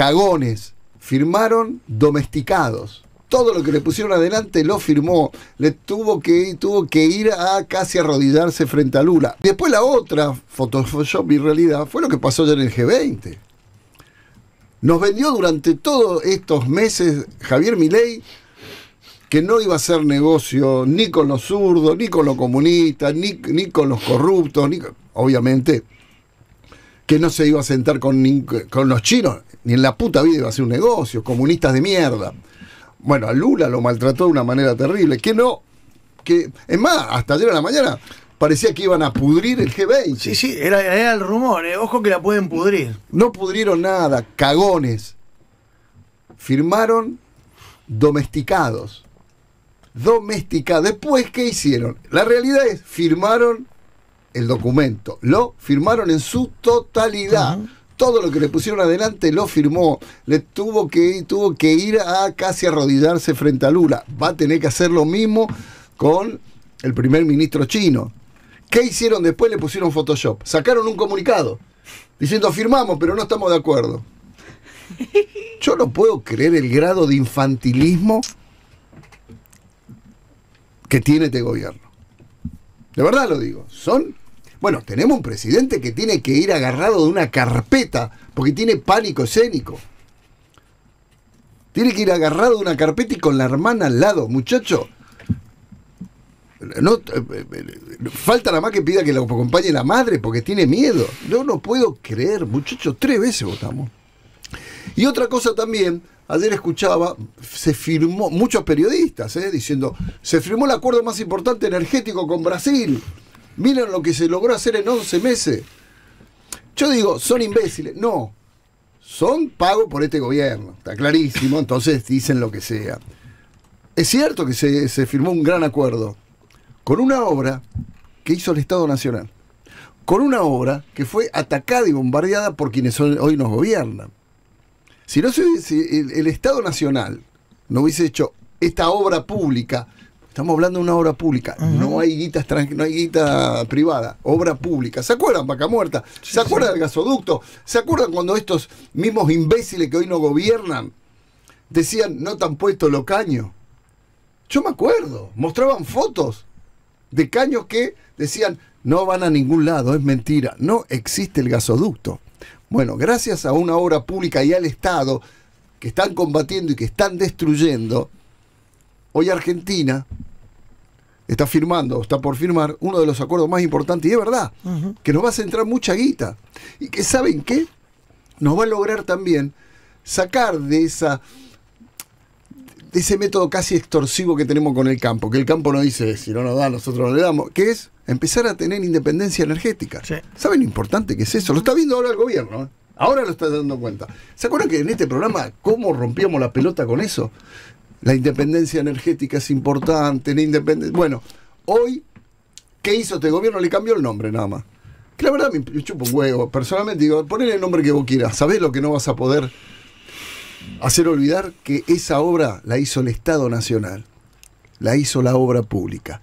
cagones, firmaron domesticados. Todo lo que le pusieron adelante lo firmó. Le tuvo que, tuvo que ir a casi arrodillarse frente a Lula. Después la otra, Photoshop mi realidad, fue lo que pasó ya en el G20. Nos vendió durante todos estos meses Javier Milei que no iba a hacer negocio ni con los zurdos, ni con los comunistas, ni, ni con los corruptos, ni, obviamente que no se iba a sentar con, los chinos, ni en la puta vida iba a hacer un negocio, comunistas de mierda. Bueno, a Lula lo maltrató de una manera terrible, que no, que, es más, hasta ayer a la mañana parecía que iban a pudrir el G20. Sí, sí, era, era el rumor, eh, ojo que la pueden pudrir. No pudrieron nada, cagones. Firmaron domesticados. Domesticados. Después, ¿qué hicieron? La realidad es, firmaron el documento. Lo firmaron en su totalidad. Todo lo que le pusieron adelante lo firmó. Le tuvo que, tuvo que ir a casi arrodillarse frente a Lula. Va a tener que hacer lo mismo con el primer ministro chino. ¿Qué hicieron después? Le pusieron Photoshop. Sacaron un comunicado diciendo firmamos, pero no estamos de acuerdo. Yo no puedo creer el grado de infantilismo que tiene este gobierno. De verdad lo digo. Son bueno, tenemos un presidente que tiene que ir agarrado de una carpeta porque tiene pánico escénico. Tiene que ir agarrado de una carpeta y con la hermana al lado, muchacho. No, eh, eh, eh, falta la más que pida que lo acompañe la madre porque tiene miedo. Yo no puedo creer, muchacho, tres veces votamos. Y otra cosa también, ayer escuchaba, se firmó, muchos periodistas eh, diciendo, se firmó el acuerdo más importante energético con Brasil. Miren lo que se logró hacer en 11 meses. Yo digo, son imbéciles. No, son pagos por este gobierno. Está clarísimo, entonces dicen lo que sea. Es cierto que se, firmó un gran acuerdo con una obra que hizo el Estado Nacional. Con una obra que fue atacada y bombardeada por quienes hoy nos gobiernan. Si no el, el Estado Nacional no hubiese hecho esta obra pública Estamos hablando de una obra pública. No hay guita, no hay guita privada, obra pública. ¿Se acuerdan, Vaca Muerta? ¿Se acuerdan del gasoducto? ¿Se acuerdan cuando estos mismos imbéciles que hoy no gobiernan decían no han puesto los caños? Yo me acuerdo, mostraban fotos de caños que decían no van a ningún lado, es mentira, no existe el gasoducto. Bueno, gracias a una obra pública y al Estado que están combatiendo y que están destruyendo, hoy Argentina está firmando, está por firmar uno de los acuerdos más importantes, y es verdad, que nos va a centrar mucha guita. Y que, ¿saben qué? Nos va a lograr también sacar de esa ese método casi extorsivo que tenemos con el campo, que el campo no dice si no nos da, nosotros no le damos, que es empezar a tener independencia energética. ¿Saben lo importante que es eso? Lo está viendo ahora el gobierno. ¿eh? Ahora lo está dando cuenta. ¿Se acuerdan que en este programa cómo rompíamos la pelota con eso? la independencia energética es importante, la independencia... Bueno, hoy, ¿qué hizo este gobierno? Le cambió el nombre nada más. Que la verdad me chupo un huevo. Personalmente digo, ponle el nombre que vos quieras. ¿Sabés lo que no vas a poder hacer olvidar? Que esa obra la hizo el Estado Nacional. La hizo la obra pública.